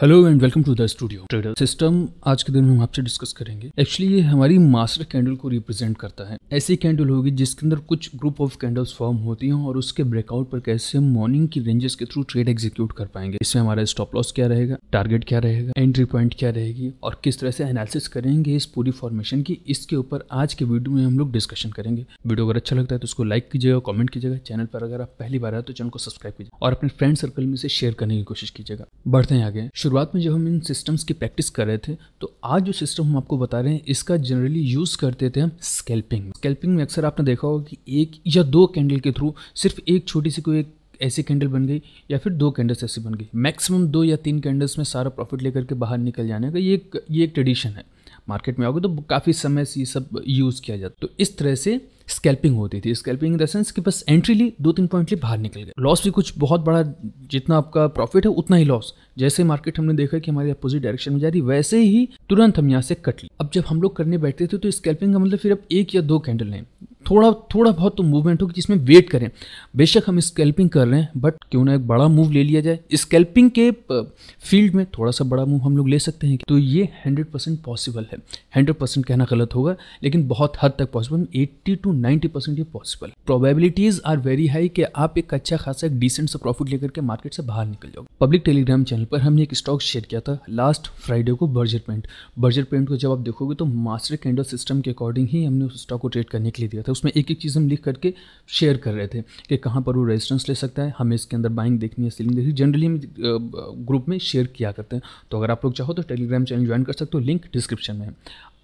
hello and welcome to the studio trader system आज के दिन हम आपसे डिस्कस करेंगे एक्चुअली ये हमारी मास्टर कैंडल को रिप्रेजेंट करता है ऐसी कैंडल होगी जिसके अंदर कुछ ग्रुप ऑफ कैंडल्स फॉर्म होती हैं और उसके ब्रेकआउट पर कैसे हम मॉर्निंग की रेंजेस के थ्रू ट्रेड एग्जीक्यूट कर पाएंगे इसमें हमारा स्टॉप लॉस क्या रहेगा टारगेट क्या रहेगा एंट्री पॉइंट क्या रहेगी और किस तरह से एनालिसिस करेंगे इस पूरी फॉर्मेशन की इसके ऊपर आज के वीडियो में हम लोग डिस्कशन करेंगे वीडियो अगर अच्छा लगता है तो उसको लाइक कीजिएगा कॉमेंट कीजिएगा चैनल पर अगर आप पहली बार आए तो चैनल को सब्सक्राइब कीजिए और अपने फ्रेंड सर्कल में से शेयर करने की कोशिश कीजिएगा बढ़ते हैं आगे शुरुआत में जब हम इन सिस्टम्स की प्रैक्टिस कर रहे थे तो आज जो सिस्टम हम आपको बता रहे हैं इसका जनरली यूज़ करते थे हम स्केल्पिंग स्केल्पिंग में अक्सर आपने देखा होगा कि एक या दो कैंडल के थ्रू सिर्फ एक छोटी सी कोई एक ऐसी कैंडल बन गई या फिर दो कैंडल्स ऐसी बन गई मैक्सिमम दो या तीन कैंडल्स में सारा प्रॉफिट लेकर के बाहर निकल जाने का ये एक ये एक ट्रेडिशन है मार्केट में आओगे तो काफ़ी समय से ये सब यूज़ किया जाता तो इस तरह से स्कैल्पिंग होती थी स्कैल्पिंग इन द सेंस कि बस एंट्री ली दो तीन पॉइंट ली बाहर निकल गए लॉस भी कुछ बहुत बड़ा जितना आपका प्रॉफिट है उतना ही लॉस जैसे मार्केट हमने देखा कि हमारी अपोजिट डायरेक्शन में जा रही वैसे ही तुरंत हम यहाँ से कट ली अब जब हम लोग करने बैठते थे तो स्कैल्पिंग का मतलब फिर अब एक या दो कैंडल हैं थोड़ा थोड़ा बहुत तो मूवमेंट हो जिसमें वेट करें बेशक हम स्केल्पिंग कर रहे हैं बट क्यों ना एक बड़ा मूव ले लिया जाए स्केल्पिंग के फील्ड में थोड़ा सा बड़ा मूव हम लोग ले सकते हैं तो ये हंड्रेड परसेंट पॉसिबल है हंड्रेड परसेंट कहना गलत होगा लेकिन बहुत हद तक possible eighty two ninety percent ये possible probabilities are very high कि आप एक अच्छा खासा एक डिसेंट सा प्रॉफिट लेकर के मार्केट से बाहर निकल जाओ पब्लिक टेलीग्राम चैनल पर हमने एक स्टॉक शेयर किया था लास्ट फ्राइडे को बर्जर पेंट बर्जर पेंट को जब आप देखोगे तो मास्टर कैंडल सिस्टम के अकॉर्डिंग ही हमने उस स्टॉक को ट्रेड करने के लिए दिया था उसमें एक एक चीज़ हम लिख करके शेयर कर रहे थे कि कहाँ पर वो रेजिस्टेंस ले सकता है हमें इसके अंदर बाइंग देखनी है सेलिंग देखनी जनरली हम ग्रुप में शेयर किया करते हैं तो अगर आप लोग चाहो तो टेलीग्राम चैनल ज्वाइन कर सकते हो लिंक डिस्क्रिप्शन में है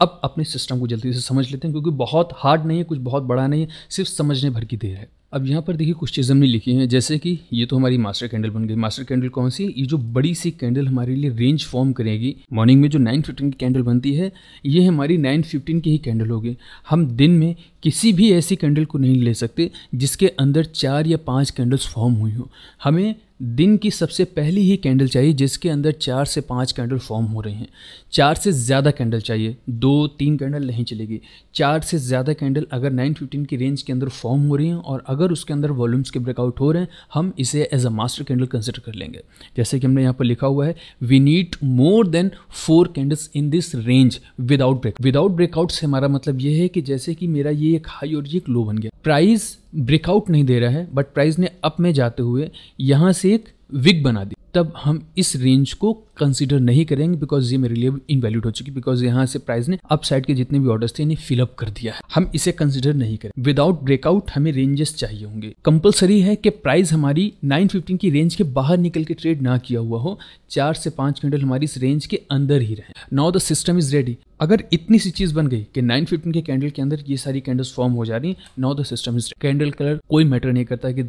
अब अपने सिस्टम को जल्दी से समझ लेते हैं क्योंकि बहुत हार्ड नहीं है कुछ बहुत बड़ा नहीं है सिर्फ समझने भर की देर है अब यहाँ पर देखिए कुछ चीज़ हमने लिखी हैं जैसे कि ये तो हमारी मास्टर कैंडल बन गई मास्टर कैंडल कौन सी ये जो बड़ी सी कैंडल हमारे लिए रेंज फॉर्म करेगी मॉर्निंग में जो 9:15 की कैंडल बनती है ये हमारी 9:15 की ही कैंडल होगी हम दिन में किसी भी ऐसी कैंडल को नहीं ले सकते जिसके अंदर चार या पाँच कैंडल्स फॉर्म हुई हों हमें दिन की सबसे पहली ही कैंडल चाहिए जिसके अंदर चार से पाँच कैंडल फॉर्म हो रहे हैं चार से ज़्यादा कैंडल चाहिए दो तीन कैंडल नहीं चलेगी चार से ज़्यादा कैंडल अगर नाइन फिफ्टीन की रेंज के अंदर फॉर्म हो रही हैं और अगर उसके अंदर वॉल्यूम्स के ब्रेकआउट हो रहे हैं हम इसे as a master candle consider कर लेंगे जैसे कि हमने यहाँ पर लिखा हुआ है we need more than four candles in this range without break without breakout से हमारा मतलब ये है कि जैसे कि मेरा ये एक हाई और ये एक लो बन गया प्राइस ब्रेकआउट नहीं दे रहा है बट प्राइस ने अप में जाते हुए यहाँ से एक विग बना दी तब हम इस रेंज को कंसिडर नहीं करेंगे बिकॉज ये मेरे लिए इनवैल्यूड हो चुकी बिकॉज यहाँ से प्राइस ने अपसाइड के जितने भी ऑर्डर थे इन्हें फिलअप कर दिया है हम इसे कंसिडर नहीं करें विदाउट ब्रेकआउट हमें रेंजेस चाहिए होंगे कंपलसरी है कि प्राइस हमारी फिफ्टीन की रेंज के बाहर निकल के ट्रेड ना किया हुआ हो चार से पांच कैंडल हमारी इस रेंज के अंदर ही रहे now the system is ready अगर इतनी सी चीज बन गई कि 915 के कैंडल के अंदर ये सारी कैंडल्स फॉर्म हो जा रही हैं now the system is candle colour कोई मैटर नहीं करता कि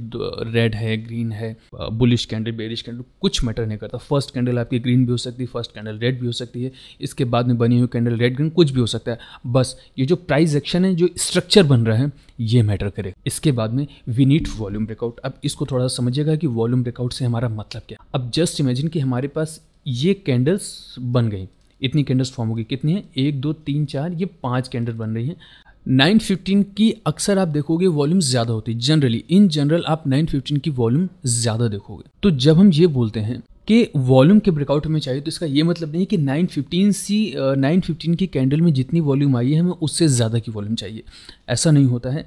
रेड है ग्रीन है बुलिश कैंडल बेरिश कैंडल कुछ मैटर नहीं करता फर्स्ट कैंडल आपकी ग्रीन ग्रीन भी हो सकती है फर्स्ट कैंडल रेड भी हो सकती है इसके बाद में बनी हुई कैंडल रेड ग्रीन कुछ भी हो सकता है बस ये जो प्राइस एक्शन है जो स्ट्रक्चर बन रहा है ये मैटर करे इसके बाद में वी नीड वॉल्यूम ब्रेकआउट अब इसको थोड़ा सा समझिएगा कि वॉल्यूम ब्रेकआउट से हमारा मतलब क्या अब जस्ट इमेजिन कि हमारे पास ये कैंडल्स बन गई इतनी कैंडल्स फॉर्म होगी कितनी है एक दो तीन चार ये पाँच कैंडल बन रही हैं 915 की अक्सर आप देखोगे वॉल्यूम ज़्यादा होती है जनरली इन जनरल आप 915 की वॉल्यूम ज़्यादा देखोगे तो जब हम ये बोलते हैं कि वॉल्यूम के ब्रेकआउट हमें चाहिए तो इसका ये मतलब नहीं कि 915 सी 915 की कैंडल में जितनी वॉल्यूम आई है हमें उससे ज़्यादा की वॉल्यूम चाहिए ऐसा नहीं होता है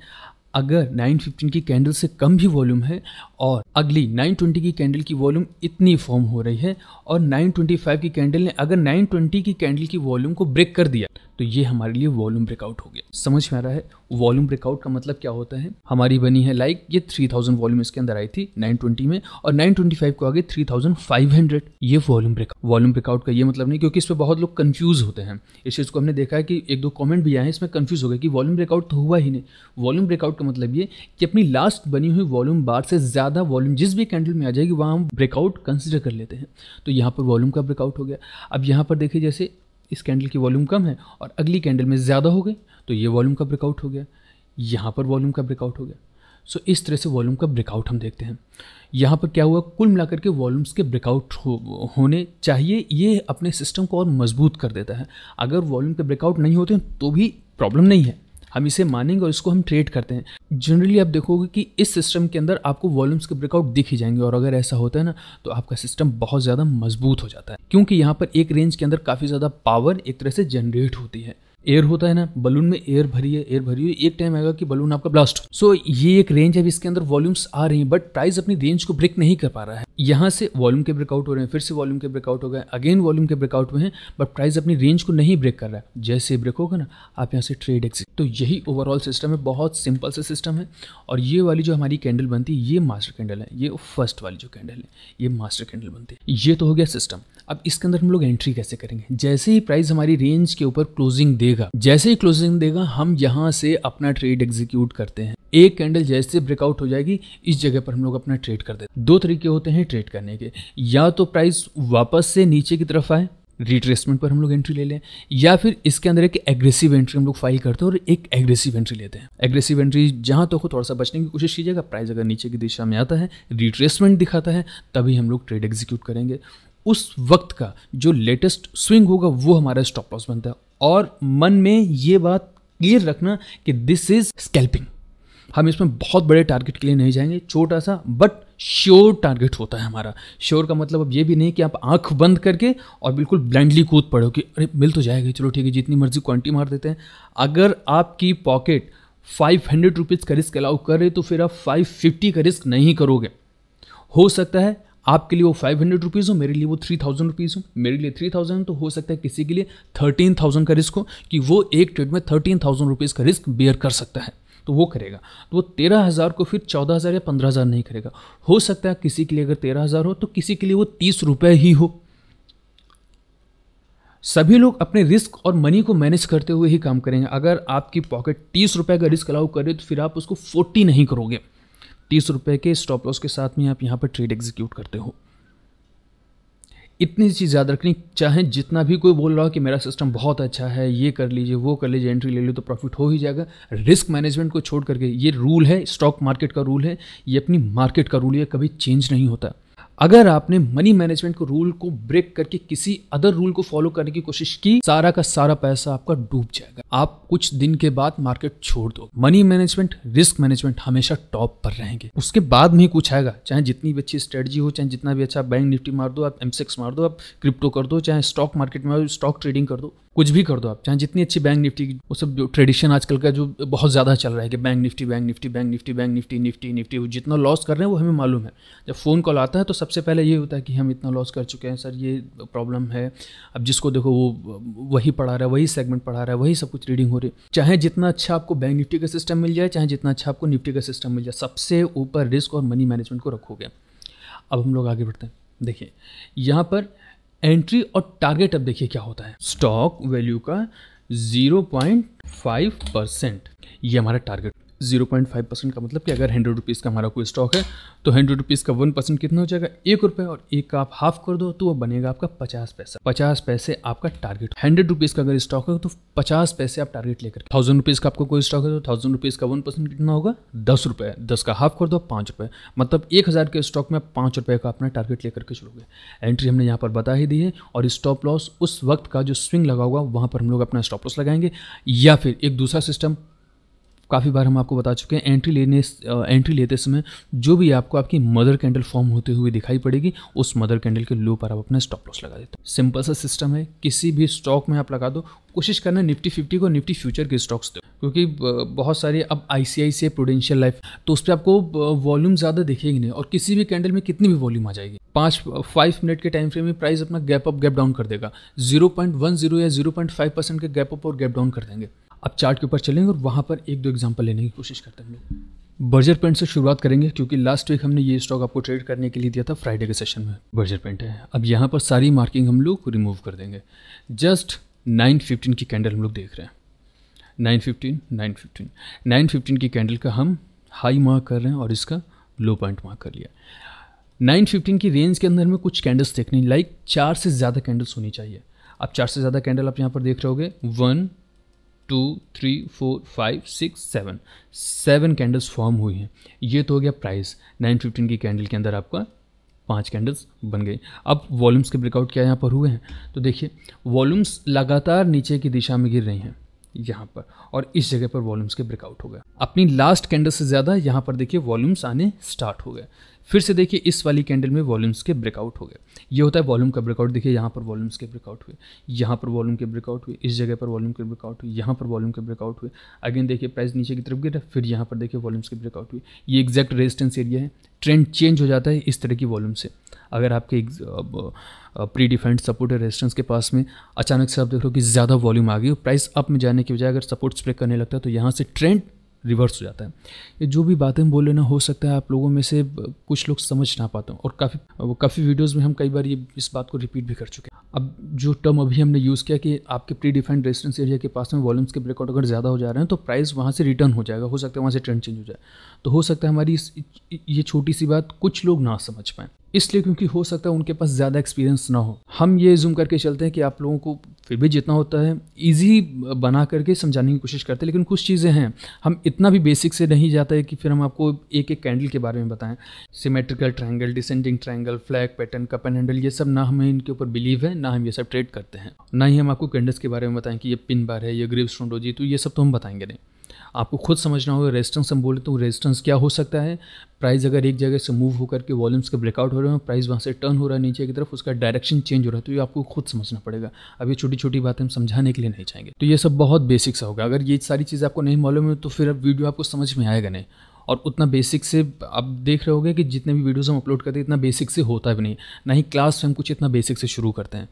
अगर 915 की कैंडल से कम भी वॉल्यूम है और अगली 920 की कैंडल की वॉल्यूम इतनी फॉर्म हो रही है और 925 की कैंडल ने अगर 920 की कैंडल की वॉल्यूम को ब्रेक कर दिया तो ये हमारे लिए वॉल्यूम ब्रेकआउट हो गया समझ में आ रहा है वॉल्यूम ब्रेकआउट का मतलब क्या होता है हमारी बनी है लाइक ये 3000 वॉल्यूम इसके अंदर आई थी 920 में और 925 को आगे 3500 ये वॉल्यूम ब्रेकआउट वॉल्यूम ब्रेकआउट का ये मतलब नहीं क्योंकि इस पर बहुत लोग कंफ्यूज होते हैं इस चीज़ को हमने देखा है कि एक दो कॉमेंट भी आए हैं इसमें कन्फ्यूज हो गया कि वॉल्यूम ब्रेकआउट तो हुआ ही नहीं वॉल्यूम ब्रेकआउट का मतलब ये कि अपनी लास्ट बनी हुई वॉल्यूम बार से ज़्यादा वॉल्यूम जिस भी कैंडल में आ जाएगी वहाँ हम ब्रेकआउट कंसिडर कर लेते हैं तो यहाँ पर वॉल्यूम का ब्रेकआउट हो गया अब यहाँ पर देखिए जैसे इस कैंडल की वॉल्यूम कम है और अगली कैंडल में ज़्यादा हो गई तो ये वॉल्यूम का ब्रेकआउट हो गया यहाँ पर वॉल्यूम का ब्रेकआउट हो गया सो इस तरह से वॉल्यूम का ब्रेकआउट हम देखते हैं यहाँ पर क्या हुआ कुल मिलाकर के वॉल्यूम्स के ब्रेकआउट हो, होने चाहिए ये अपने सिस्टम को और मजबूत कर देता है अगर वॉल्यूम के ब्रेकआउट नहीं होते तो भी प्रॉब्लम नहीं है हम इसे मानेंगे और इसको हम ट्रेड करते हैं जनरली आप देखोगे कि इस सिस्टम के अंदर आपको वॉल्यूम्स के ब्रेकआउट दिख ही जाएंगे और अगर ऐसा होता है ना तो आपका सिस्टम बहुत ज़्यादा मजबूत हो जाता है क्योंकि यहाँ पर एक रेंज के अंदर काफ़ी ज़्यादा पावर एक तरह से जनरेट होती है एयर होता है ना बलून में एयर भरी है एयर भरी हुई एक टाइम आएगा कि बलून आपका ब्लास्ट हो सो so, ये एक रेंज है इसके अंदर वॉल्यूम्स आ रही हैं बट प्राइस अपनी रेंज को ब्रेक नहीं कर पा रहा है यहाँ से वॉल्यूम के ब्रेकआउट हो रहे हैं फिर से वॉल्यूम के ब्रेकआउट हो गए अगेन वॉल्यूम के ब्रेकआउट हुए हैं बट प्राइस अपनी रेंज को नहीं ब्रेक कर रहा है जैसे ब्रेक होगा ना आप यहाँ से ट्रेड एक्सिट तो यही ओवरऑल सिस्टम है बहुत सिंपल सा सिस्टम है और ये वाली जो हमारी कैंडल बनती है ये मास्टर कैंडल है ये फर्स्ट वाली जो कैंडल है ये मास्टर कैंडल बनती है ये तो हो गया सिस्टम अब इसके अंदर हम लोग एंट्री कैसे करेंगे जैसे ही प्राइस हमारी रेंज के ऊपर क्लोजिंग देगा जैसे ही क्लोजिंग देगा हम यहाँ से अपना ट्रेड एग्जीक्यूट करते हैं एक कैंडल जैसे ब्रेकआउट हो जाएगी इस जगह पर हम लोग अपना ट्रेड कर देते दो तरीके होते हैं ट्रेड करने के या तो प्राइस वापस से नीचे की तरफ आए रिट्रेसमेंट पर हम लोग एंट्री ले लें या फिर इसके अंदर एक एग्रेसिव एंट्री हम लोग फाइल करते हैं और एक एग्रेसिव एंट्री लेते हैं एग्रेसिव एंट्री जहां तक तो हो थोड़ा सा बचने की कोशिश कीजिएगा प्राइस अगर नीचे की दिशा में आता है रिट्रेसमेंट दिखाता है तभी हम लोग ट्रेड एग्जीक्यूट करेंगे उस वक्त का जो लेटेस्ट स्विंग होगा वो हमारा स्टॉप लॉस बनता है और मन में ये बात क्लियर रखना कि दिस इज स्कैल्पिंग हम इसमें बहुत बड़े टारगेट के लिए नहीं जाएंगे छोटा सा बट श्योर टारगेट होता है हमारा श्योर का मतलब अब ये भी नहीं कि आप आंख बंद करके और बिल्कुल ब्लाइंडली कूद पड़ो कि अरे मिल तो जाएगा चलो ठीक है जितनी मर्जी क्वान्टी मार देते हैं अगर आपकी पॉकेट फाइव हंड्रेड रुपीज़ का रिस्क अलाउ करे तो फिर आप फाइव फिफ्टी का रिस्क नहीं करोगे हो सकता है आपके लिए वो फाइव हंड्रेड रुपीज़ हो मेरे लिए वो थ्री थाउजेंड रुपीज़ हो मेरे लिए थ्री थाउजेंड तो हो सकता है किसी के लिए थर्टीन थाउजेंड का रिस्क हो कि वो एक ट्रेड में थर्टीन थाउजेंड रुपीज़ का रिस्क बेयर कर सकता है तो वो करेगा तो वो तेरह हज़ार को फिर चौदह हज़ार या पंद्रह हज़ार नहीं करेगा हो सकता है किसी के लिए अगर तेरह हज़ार हो तो किसी के लिए वो तीस रुपये ही हो सभी लोग अपने रिस्क और मनी को मैनेज करते हुए ही काम करेंगे अगर आपकी पॉकेट तीस रुपये का रिस्क अलाउ करे तो फिर आप उसको फोर्टी नहीं करोगे तीस रुपये के स्टॉप लॉस के साथ में आप यहाँ पर ट्रेड एग्जीक्यूट करते हो इतनी चीज़ याद रखनी चाहे जितना भी कोई बोल रहा हो कि मेरा सिस्टम बहुत अच्छा है ये कर लीजिए वो कर लीजिए एंट्री ले लो तो प्रॉफिट हो ही जाएगा रिस्क मैनेजमेंट को छोड़ करके ये रूल है स्टॉक मार्केट का रूल है ये अपनी मार्केट का रूल है कभी चेंज नहीं होता अगर आपने मनी मैनेजमेंट को रूल को ब्रेक करके किसी अदर रूल को फॉलो करने की कोशिश की सारा का सारा पैसा आपका डूब जाएगा आप कुछ दिन के बाद मार्केट छोड़ दो मनी मैनेजमेंट रिस्क मैनेजमेंट हमेशा टॉप पर रहेंगे उसके बाद में कुछ आएगा चाहे जितनी भी अच्छी स्ट्रेटजी हो चाहे जितना भी अच्छा बैंक निफ्टी मार दो आप एमसेक्स मार दो आप क्रिप्टो कर दो चाहे स्टॉक मार्केट में स्टॉक ट्रेडिंग कर दो कुछ भी कर दो आप चाहे जितनी अच्छी बैंक निफ्टी वो सब जो ट्रेडिशन आजकल का जो बहुत ज़्यादा चल रहा है कि bank Nifty bank Nifty bank Nifty bank Nifty Nifty Nifty जितना लॉस कर रहे हैं वो हमें मालूम है जब फ़ोन कॉल आता है तो सबसे पहले ये होता है कि हम इतना लॉस कर चुके हैं सर ये प्रॉब्लम है अब जिसको देखो वो वही पढ़ा रहा है वही सेगमेंट पढ़ा रहा है वही सब कुछ रीडिंग हो रही है चाहे जितना अच्छा आपको बैंक निफ्टी का सिस्टम मिल जाए चाहे जितना अच्छा आपको निफ्टी का सिस्टम मिल जाए सबसे ऊपर रिस्क और मनी मैनेजमेंट को रखोगे अब हम लोग आगे बढ़ते हैं देखिए यहाँ पर एंट्री और टारगेट अब देखिए क्या होता है स्टॉक वैल्यू का 0.5 परसेंट ये हमारा target zero point five percent का मतलब कि अगर हंड्रेड रुपीज़ का हमारा कोई स्टॉक है तो हंड्रेड रुपीज़ का वन परसेंट कितना हो जाएगा एक रुपये और एक का आप हाफ कर दो तो वो बनेगा आपका पचास पैसा पचास पैसे आपका टारगेट हंड्रेड रुपीज़ का अगर स्टॉक है तो पचास पैसे आप टारगेट लेकर थाउजेंड रुपीज़ का आपको कोई स्टॉक है तो थाउजेंड रुपीज़ का वन परसेंट कितना होगा दस रुपये दस का हाफ कर दो पाँच रुपये मतलब एक हज़ार के स्टॉक में आप पाँच रुपये का अपना टारगेट लेकर के चलोगे एंट्री हमने यहाँ पर बता ही दी है और स्टॉप लॉस उस वक्त का जो स्विंग लगा हुआ वहाँ पर हम लोग अपना स्टॉप लॉस लगाएंगे या फिर एक दूसरा सिस्टम काफ़ी बार हम आपको बता चुके हैं एंट्री लेने एंट्री लेते समय जो भी आपको आपकी मदर कैंडल फॉर्म होते हुए दिखाई पड़ेगी उस मदर कैंडल के लो पर आप अपना स्टॉप लॉस लगा देते हैं सिंपल सा सिस्टम है किसी भी स्टॉक में आप लगा दो कोशिश करना निफ्टी फिफ्टी को निफ्टी फ्यूचर के स्टॉक्स दो क्योंकि बहुत सारे अब आई सी आई प्रोडेंशियल लाइफ तो उस पर आपको वॉल्यूम ज़्यादा दिखेगी नहीं और किसी भी कैंडल में कितनी भी वॉल्यूम आ जाएगी पाँच फाइव मिनट के टाइम फ्रेम में प्राइस अपना गैप अप गैप डाउन कर देगा जीरो पॉइंट वन जीरो या जीरो पॉइंट फाइव परसेंट के गैप अप और गैप डाउन कर देंगे अब चार्ट के ऊपर चलेंगे और वहाँ पर एक दो एग्जाम्पल लेने की कोशिश करते हैं हम लोग बर्जर पेंट से शुरुआत करेंगे क्योंकि लास्ट वीक हमने ये स्टॉक आपको ट्रेड करने के लिए दिया था फ्राइडे के सेशन में बर्जर पेंट है अब यहाँ पर सारी मार्किंग हम लोग रिमूव कर देंगे जस्ट नाइन फिफ्टीन की कैंडल हम लोग देख रहे हैं nine fifteen nine fifteen nine fifteen की कैंडल का हम हाई मार्क कर रहे हैं और इसका लो पॉइंट मार्क कर लिया नाइन फिफ्टीन की रेंज के अंदर में कुछ कैंडल्स देखने लाइक चार से ज़्यादा कैंडल्स होनी चाहिए अब चार से ज़्यादा कैंडल आप यहाँ पर देख रहे होगे one two three four five six seven seven candles form हुई हैं ये तो हो गया प्राइस नाइन फिफ्टीन की कैंडल के अंदर आपका पांच कैंडल्स बन गई अब वॉल्यूम्स के ब्रेकआउट क्या यहाँ पर हुए हैं तो देखिए वॉल्यूम्स लगातार नीचे की दिशा में गिर रही हैं यहाँ पर और इस जगह पर वॉल्यूम्स के ब्रेकआउट हो गए अपनी लास्ट कैंडल से ज़्यादा यहाँ पर देखिए वॉल्यूम्स आने स्टार्ट हो गए फिर से देखिए इस वाली कैंडल में वॉल्यूम्स के ब्रेकआउट हो गए ये होता है वॉल्यूम का ब्रेकआउट देखिए यहाँ पर वॉल्यूम्स के ब्रेकआउट हुए यहाँ पर वॉल्यूम के ब्रेकआउट हुए इस जगह पर वॉल्यूम के ब्रेकआउट हुए यहाँ पर वॉल्यूम के ब्रेकआउट हुए अगेन देखिए प्राइस नीचे की तरफ गिरा फिर यहाँ पर देखिए वॉल्यूम्स के ब्रेकआउट हुए ये एग्जैक्ट रेजिस्टेंस एरिया है ट्रेंड चेंज हो जाता है इस तरह की वॉल्यूम से अगर आपके प्री डिफाइंड सपोर्ट है रेजिस्टेंस के पास में अचानक से आप देख रहे हो कि ज़्यादा वॉल्यूम आ गई और प्राइस अप में जाने के बजाय अगर सपोर्ट ब्रेक करने लगता है तो यहाँ से ट्रेंड रिवर्स हो जाता है ये जो भी बातें हम बोल रहे हो सकता है आप लोगों में से कुछ लोग समझ ना पाते हो और काफ़ी काफ़ी वीडियोस में हम कई बार ये इस बात को रिपीट भी कर चुके हैं अब जो टर्म अभी हमने यूज़ किया कि आपके प्री डिफाइंड रेजिस्टेंस एरिया के पास में वॉल्यूम्स के ब्रेकआउट अगर ज़्यादा हो जा रहे हैं तो प्राइस वहाँ से रिटर्न हो जाएगा हो सकता है वहाँ से ट्रेंड चेंज हो जाए तो हो सकता है हमारी इस ये छोटी सी बात कुछ लोग ना समझ पाएँ इसलिए क्योंकि हो सकता है उनके पास ज़्यादा एक्सपीरियंस ना हो हम ये जूम करके चलते हैं कि आप लोगों को फिर भी जितना होता है ईजी बना करके समझाने की कोशिश करते हैं लेकिन कुछ चीज़ें हैं हम इतना भी बेसिक से नहीं जाते हैं कि फिर हम आपको एक एक कैंडल के बारे में बताएं symmetrical triangle descending triangle flag pattern cup and handle ये सब ना हमें इनके ऊपर बिलीव है ना हम ये सब ट्रेड करते हैं ना ही हम आपको कैंडल्स के बारे में बताएं कि ये पिन बार है ये ग्रिप स्ट्रोडोजी तो ये सब तो हम बताएंगे नहीं आपको खुद समझना होगा रेजिस्टेंस हम बोले तो रेजिस्टेंस क्या हो सकता है प्राइस अगर एक जगह से मूव होकर के वॉल्यूम्स के ब्रेकआउट हो रहे हैं प्राइस वहाँ से टर्न हो रहा है नीचे की तरफ उसका डायरेक्शन चेंज हो रहा है तो ये आपको खुद समझना पड़ेगा अब ये छोटी छोटी बातें हम समझाने के लिए नहीं चाहेंगे तो ये सब बहुत बेसिक सा होगा अगर ये सारी चीज़ें आपको नहीं मालूम है तो फिर अब वीडियो आपको समझ में आएगा नहीं और उतना बेसिक से आप देख रहे होगे कि जितने भी वीडियोज़ हम अपलोड करते हैं इतना बेसिक से होता भी नहीं ना ही क्लास में हम कुछ इतना बेसिक से शुरू करते हैं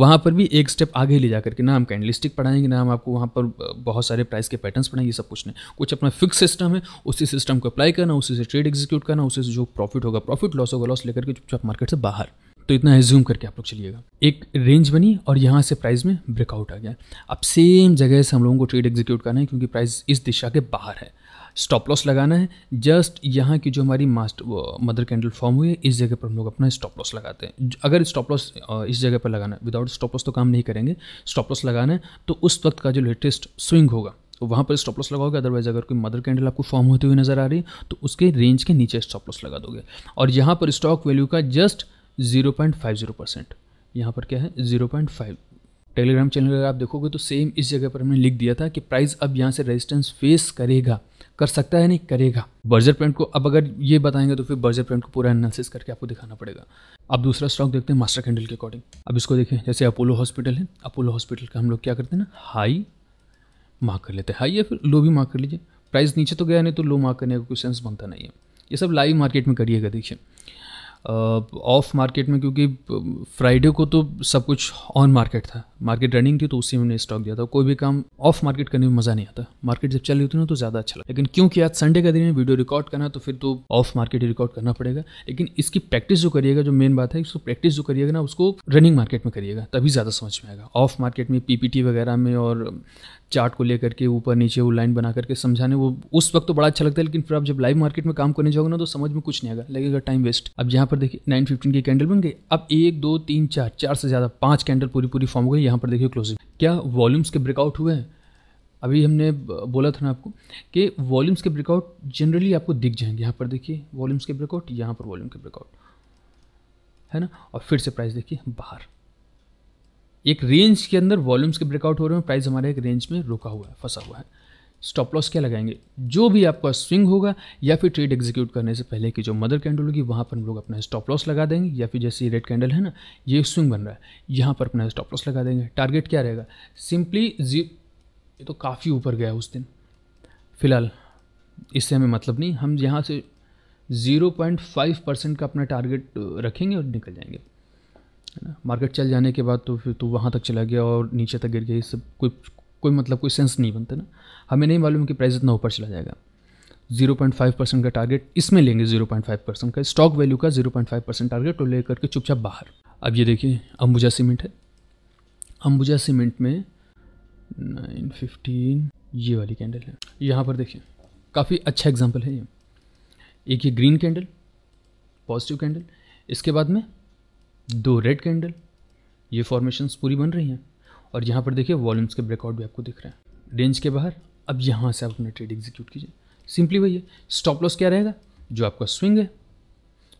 वहाँ पर भी एक स्टेप आगे ले जा करके ना हम कैंडलिस्टिक पढ़ाएंगे ना हम आपको वहाँ पर बहुत सारे प्राइस के पैटर्न्स पढ़ाएंगे सब कुछ नहीं कुछ अपना फिक्स सिस्टम है उसी सिस्टम को अप्लाई करना उसी से ट्रेड एग्जीक्यूट करना उसी से जो प्रॉफिट होगा प्रॉफिट लॉस होगा लॉस लेकर के चुपचाप मार्केट से बाहर तो इतना एज्यूम करके आप लोग चलिएगा एक रेंज बनी और यहाँ से प्राइस में ब्रेकआउट आ गया अब सेम जगह से हम लोगों को ट्रेड एग्जीक्यूट करना है क्योंकि प्राइस इस दिशा के बाहर है स्टॉप लॉस लगाना है जस्ट यहाँ की जो हमारी मास्टर मदर कैंडल फॉर्म हुई है इस जगह पर हम लोग अपना स्टॉप लॉस लगाते हैं अगर स्टॉप लॉस इस जगह पर लगाना है विदाउट स्टॉप लॉस तो काम नहीं करेंगे स्टॉप लॉस लगाना है तो उस वक्त का जो लेटेस्ट स्विंग होगा तो वहाँ पर स्टॉप लॉस लगाओगे अदरवाइज अगर कोई मदर कैंडल आपको फॉर्म होती हुई नजर आ रही है तो उसके रेंज के नीचे स्टॉप लॉस लगा दोगे और यहाँ पर स्टॉक वैल्यू का just zero point five zero percent यहाँ पर क्या है zero point five Telegram channel अगर आप देखोगे तो सेम इस जगह पर हमने लिख दिया था कि प्राइस अब यहाँ से रेजिस्टेंस फेस करेगा कर सकता है नहीं करेगा बर्जर प्रिंट को अब अगर ये बताएंगे तो फिर बर्जर प्रिंट को पूरा एनालिसिस करके आपको दिखाना पड़ेगा अब दूसरा स्टॉक देखते हैं मास्टर कैंडल के अकॉर्डिंग अब इसको देखें जैसे अपोलो हॉस्पिटल है अपोलो हॉस्पिटल का हम लोग क्या करते हैं ना हाई मार्क कर लेते हैं हाई या फिर लो भी मार्क कर लीजिए प्राइस नीचे तो गया नहीं तो लो मार्क करने का कोई सेंस बनता नहीं है ये सब लाइव मार्केट में करिएगा देखिए ऑफ मार्केट में क्योंकि फ्राइडे को तो सब कुछ ऑन मार्केट था मार्केट रनिंग थी तो उसी में स्टॉक दिया था कोई भी काम ऑफ मार्केट करने में मजा नहीं आता मार्केट जब चल रही होती ना तो ज्यादा अच्छा लगता लेकिन क्योंकि आज संडे का दिन है वीडियो रिकॉर्ड करना तो फिर तो ऑफ मार्केट रिकॉर्ड करना पड़ेगा लेकिन इसकी प्रैक्टिस जो करिएगा जो मेन बात है इसको प्रैक्टिस जो करिएगा ना उसको रनिंग मार्केट में करिएगा तभी ज़्यादा समझ में आएगा ऑफ मार्केट में पीपीटी वगैरह में और चार्ट को लेकर के ऊपर नीचे वो लाइन बना करके समझाने वो उस वक्त तो बड़ा अच्छा लगता है लेकिन फिर आप जब लाइव मार्केट में काम करने जाओगे ना तो समझ में कुछ नहीं आएगा लगेगा टाइम वेस्ट अब यहाँ पर देखिए नाइन फिफ्टीन की कैंडल बन गई अब एक दो तीन चार चार से ज़्यादा पाँच कैंडल पूरी पूरी फॉर्म हो गई यहाँ पर देखिए क्लोजिंग क्या वॉल्यूम्स के ब्रेकआउट हुए हैं अभी हमने बोला था ना आपको कि वॉल्यूम्स के ब्रेकआउट जनरली आपको दिख जाएंगे यहाँ पर देखिए वॉल्यूम्स के ब्रेकआउट यहाँ पर वॉल्यूम के ब्रेकआउट है ना और फिर से प्राइस देखिए बाहर एक रेंज के अंदर वॉल्यूम्स के ब्रेकआउट हो रहे हैं प्राइस हमारे एक रेंज में रुका हुआ है फंसा हुआ है स्टॉप लॉस क्या लगाएंगे जो भी आपका स्विंग होगा या फिर ट्रेड एग्जीक्यूट करने से पहले की जो मदर कैंडल होगी वहाँ पर हम लोग अपना स्टॉप लॉस लगा देंगे या फिर जैसे रेड कैंडल है ना ये स्विंग बन रहा है यहाँ पर अपना स्टॉप लॉस लगा देंगे टारगेट क्या रहेगा सिंपली जी ये तो काफ़ी ऊपर गया उस दिन फिलहाल इससे हमें मतलब नहीं हम यहाँ से ज़ीरो पॉइंट फाइव परसेंट का अपना टारगेट रखेंगे और निकल जाएंगे है ना मार्केट चल जाने के बाद तो फिर तो वहाँ तक चला गया और नीचे तक गिर गया इससे कोई कोई मतलब कोई सेंस नहीं बनता ना हमें नहीं मालूम कि प्राइस इतना ऊपर चला जाएगा 0.5 परसेंट का टारगेट इसमें लेंगे 0.5 परसेंट का स्टॉक वैल्यू का 0.5 परसेंट टारगेट और लेकर के चुपचाप बाहर अब ये देखिए अंबुजा सीमेंट है अंबुजा सीमेंट में नाइन फिफ्टीन ये वाली कैंडल है यहाँ पर देखिए काफ़ी अच्छा एग्जाम्पल है ये एक ये ग्रीन कैंडल पॉजिटिव कैंडल इसके बाद में दो रेड कैंडल ये फॉर्मेशंस पूरी बन रही हैं और यहाँ पर देखिए वॉल्यूम्स के ब्रेकआउट भी आपको दिख रहे हैं रेंज के बाहर अब यहाँ से आप अपना ट्रेड एग्जीक्यूट कीजिए सिंपली वही है स्टॉप लॉस क्या रहेगा जो आपका स्विंग है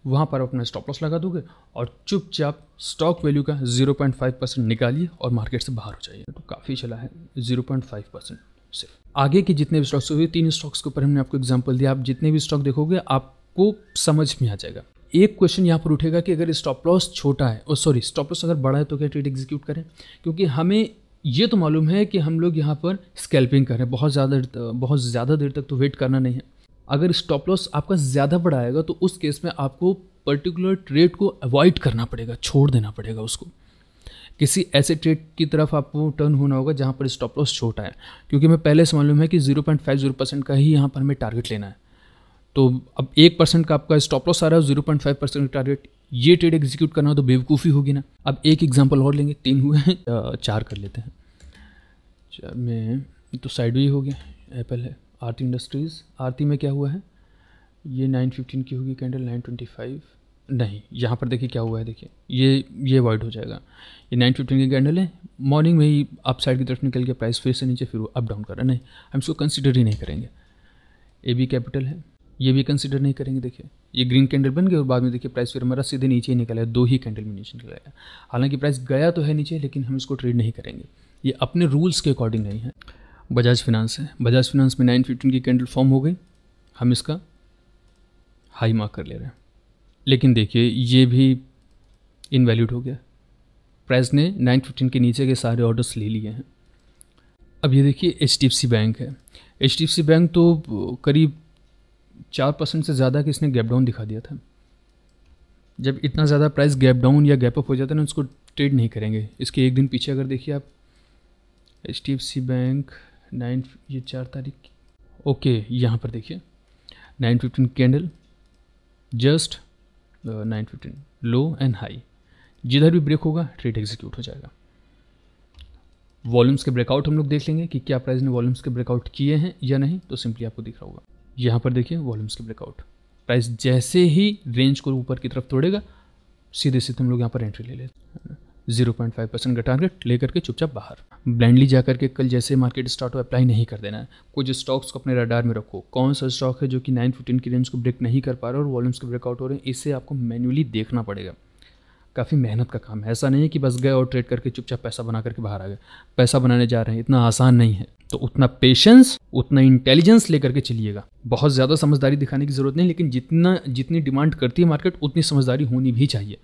वहाँ पर आप अपना स्टॉप लॉस लगा दोगे और चुपचाप स्टॉक वैल्यू का 0.5 परसेंट निकालिए और मार्केट से बाहर हो जाइए तो काफ़ी चला है 0.5 परसेंट सिर्फ आगे के जितने भी स्टॉक्स हुए तीन स्टॉक्स के ऊपर हमने आपको एग्जाम्पल दिया आप जितने भी स्टॉक देखोगे आपको समझ में आ जाएगा एक क्वेश्चन यहाँ पर उठेगा कि अगर स्टॉप लॉस छोटा है और सॉरी स्टॉप लॉस अगर बड़ा है तो क्या ट्रेड एग्जीक्यूट करें क्योंकि हमें ये तो मालूम है कि हम लोग यहाँ पर स्कैल्पिंग करें बहुत ज़्यादा बहुत ज़्यादा देर तक तो वेट करना नहीं है अगर स्टॉप लॉस आपका ज़्यादा बड़ा आएगा तो उस केस में आपको पर्टिकुलर ट्रेड को अवॉइड करना पड़ेगा छोड़ देना पड़ेगा उसको किसी ऐसे ट्रेड की तरफ आपको टर्न होना होगा जहाँ पर स्टॉप लॉस छोटा है क्योंकि हमें पहले से मालूम है कि जीरो परसेंट का ही यहाँ पर हमें टारगेट लेना है तो अब एक परसेंट का आपका स्टॉप लॉस आ रहा है जीरो पॉइंट फाइव परसेंट का टारगेट ये ट्रेड एग्जीक्यूट करना हो तो बेवकूफ़ी होगी ना अब एक एग्जाम्पल और लेंगे तीन हुए हैं चार कर लेते हैं चार में तो साइड भी हो गया एप्पल है आरती इंडस्ट्रीज़ आरती में क्या हुआ है ये नाइन फिफ्टीन की होगी कैंडल नाइन ट्वेंटी फाइव नहीं यहाँ पर देखिए क्या हुआ है देखिए ये ये अवॉइड हो जाएगा ये नाइन फिफ्टीन की कैंडल है मॉर्निंग में ही अप साइड की तरफ निकल के प्राइस फिर से नीचे फिर अप डाउन कर रहा है नहीं हम इसको कंसिडर ही नहीं करेंगे ए बी कैपिटल है ये भी कंसिडर नहीं करेंगे देखिए ये ग्रीन कैंडल बन गया और बाद में देखिए प्राइस फिर हमारा सीधे नीचे ही निकला दो ही कैंडल में नीचे निकला गया हालांकि प्राइस गया तो है नीचे लेकिन हम इसको ट्रेड नहीं करेंगे ये अपने रूल्स के अकॉर्डिंग नहीं है बजाज फिनांस है बजाज फिनांस में नाइन फिफ्टीन की कैंडल फॉर्म हो गई हम इसका हाई मार्क कर ले रहे हैं लेकिन देखिए ये भी इनवैल्यूड हो गया प्राइस ने नाइन फिफ्टीन के नीचे के सारे ऑर्डर्स ले लिए हैं अब ये देखिए एच बैंक है एच बैंक तो करीब चार परसेंट से ज़्यादा कि इसने गैप डाउन दिखा दिया था जब इतना ज़्यादा प्राइस गैप डाउन या गैप अप हो जाता है ना उसको ट्रेड नहीं करेंगे इसके एक दिन पीछे अगर देखिए आप H D F C bank nine ये चार तारीख ओके यहाँ पर देखिए nine fifteen candle just nine fifteen low and high जिधर भी ब्रेक होगा ट्रेड एग्जीक्यूट हो जाएगा वॉल्यूम्स के ब्रेकआउट हम लोग देख लेंगे कि क्या प्राइस ने वॉल्यूम्स के ब्रेकआउट किए हैं या नहीं तो सिंपली आपको दिख रहा होगा यहाँ पर देखिए वॉल्यूम्स के ब्रेकआउट प्राइस जैसे ही रेंज को ऊपर की तरफ तोड़ेगा सीधे सीधे हम लोग यहाँ पर एंट्री ले लेते जीरो पॉइंट फाइव परसेंट का टारगेट लेकर के चुपचाप बाहर ब्लाइंडली जा करके कल जैसे मार्केट स्टार्ट हो अप्लाई नहीं कर देना है कुछ स्टॉक्स को अपने रडार में रखो कौन सा स्टॉक है जो कि नाइन फिफ्टीन की रेंज को ब्रेक नहीं कर पा रहा और वॉल्यूम्स के ब्रेकआउट हो रहे हैं इसे आपको मैन्युअली देखना पड़ेगा काफ़ी मेहनत का काम है ऐसा नहीं है कि बस गए और ट्रेड करके चुपचाप पैसा बना करके बाहर आ गए पैसा बनाने जा रहे हैं इतना आसान नहीं है तो उतना पेशेंस उतना इंटेलिजेंस लेकर के चलिएगा बहुत ज़्यादा समझदारी दिखाने की ज़रूरत नहीं लेकिन जितना जितनी डिमांड करती है मार्केट उतनी समझदारी होनी भी चाहिए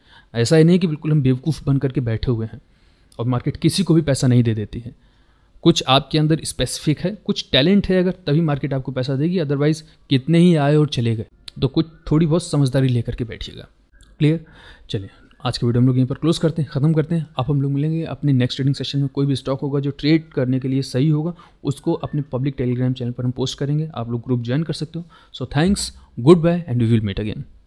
ऐसा ही नहीं कि बिल्कुल हम बेवकूफ़ बन करके बैठे हुए हैं और मार्केट किसी को भी पैसा नहीं दे देती है कुछ आपके अंदर स्पेसिफिक है कुछ टैलेंट है अगर तभी मार्केट आपको पैसा देगी अदरवाइज़ कितने ही आए और चले गए तो कुछ थोड़ी बहुत समझदारी लेकर के बैठिएगा क्लियर चलिए आज के वीडियो हम लोग यहीं पर क्लोज करते हैं ख़त्म करते हैं आप हम लोग मिलेंगे अपने नेक्स्ट ट्रेडिंग सेशन में कोई भी स्टॉक होगा जो ट्रेड करने के लिए सही होगा उसको अपने पब्लिक टेलीग्राम चैनल पर हम पोस्ट करेंगे आप लोग ग्रुप ज्वाइन कर सकते हो so thanks goodbye and we will meet again